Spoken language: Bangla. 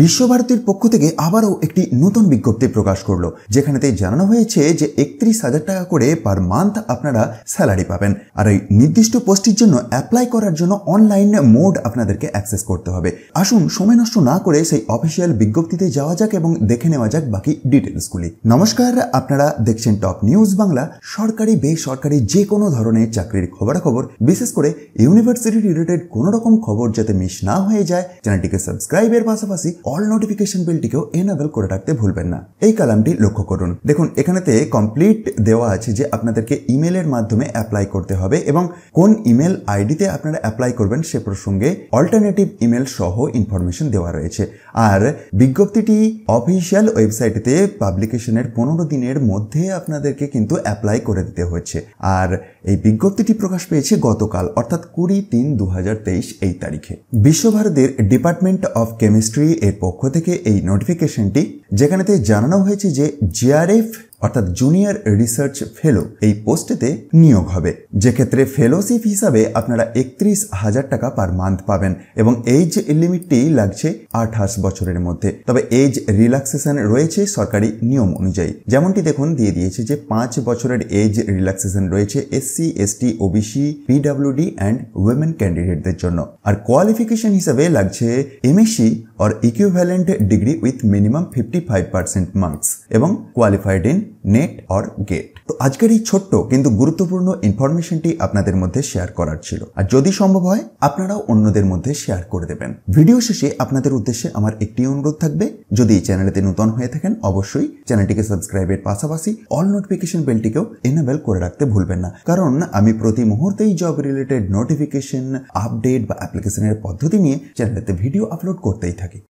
বিশ্বভারতীর পক্ষ থেকে আবারও একটি নতুন বিজ্ঞপ্তি প্রকাশ করলো যেখানেতে জানানো হয়েছে যে একত্রিশ হাজার টাকা করে পার মান্থ আপনারা স্যালারি পাবেন আর এই নির্দিষ্ট পোস্টের জন্য অ্যাপ্লাই করার জন্য অনলাইন মোড আপনাদেরকে অ্যাক্সেস করতে হবে আসুন সময় নষ্ট না করে সেই অফিসিয়াল বিজ্ঞপ্তিতে যাওয়া যাক এবং দেখে নেওয়া যাক বাকি ডিটেলসগুলি নমস্কার আপনারা দেখছেন টপ নিউজ বাংলা সরকারি বেসরকারি যে কোনো ধরনের চাকরির খবরাখবর বিশেষ করে ইউনিভার্সিটি রিলেটেড কোনো রকম খবর যাতে মিস না হয়ে যায় চ্যানেলটিকে সাবস্ক্রাইবের পাশাপাশি পাশাপাশি অল নোটিফিকেশন বিলটিকেও এনাবেল করে রাখতে ভুলবেন না এই কালামটি লক্ষ্য করুন দেখুন এখানেতে কমপ্লিট দেওয়া আছে যে আপনাদেরকে ইমেলের মাধ্যমে অ্যাপ্লাই করতে হবে এবং কোন ইমেল আইডিতে আপনারা অ্যাপ্লাই করবেন সে প্রসঙ্গে অল্টারনেটিভ ইমেল সহ ইনফরমেশন দেওয়া রয়েছে আর বিজ্ঞপ্তিটি অফিসিয়াল ওয়েবসাইটেতে পাবলিকেশনের পনেরো দিনের মধ্যে আপনাদেরকে কিন্তু অ্যাপ্লাই করে দিতে হয়েছে আর এই বিজ্ঞপ্তিটি প্রকাশ পেয়েছে গতকাল অর্থাৎ কুড়ি তিন দু এই তারিখে বিশ্বভারতীর ডিপার্টমেন্ট অফ কেমিস্ট্রি এর পক্ষ থেকে এই নোটিফিকেশনটি যেখানেতে জানানো হয়েছে যে জিআরএফ অর্থাৎ জুনিয়র রিসার্চ ফেলো এই পোস্টেতে নিয়োগ হবে যে ক্ষেত্রে ফেলোশিপ হিসাবে আপনারা একত্রিশ হাজার টাকা পার মান্থ পাবেন এবং এইজ লিমিটটি লাগছে আঠাশ বছরের মধ্যে তবে এইজ রিল্যাক্সেশন রয়েছে সরকারি নিয়ম অনুযায়ী যেমনটি দেখুন দিয়ে দিয়েছে যে পাঁচ বছরের এজ রিল্যাক্সেশন রয়েছে SC ST OBC PWD and women ক্যান্ডিডেটদের জন্য আর কোয়ালিফিকেশন হিসাবে লাগছে MSc or equivalent degree with minimum 55% marks এবং qualified in NET or GATE তো আজকের এই ছোট্ট কিন্তু গুরুত্বপূর্ণ ইনফরমেশনটি আপনাদের মধ্যে শেয়ার করার ছিল আর যদি সম্ভব হয় আপনারাও অন্যদের মধ্যে শেয়ার করে দেবেন ভিডিও শেষে আপনাদের উদ্দেশ্যে আমার একটি অনুরোধ থাকবে যদি এই চ্যানেলটি নতুন হয়ে থাকেন অবশ্যই চ্যানেলটিকে সাবস্ক্রাইবের পাশাপাশি অল নোটিফিকেশন বেলটিকেও এনাবেল করে রাখতে ভুলবেন না কারণ আমি প্রতি মুহূর্তেই জব রিলেটেড নোটিফিকেশন আপডেট বা অ্যাপ্লিকেশনের পদ্ধতি নিয়ে চ্যানেলেতে ভিডিও আপলোড করতেই থাকি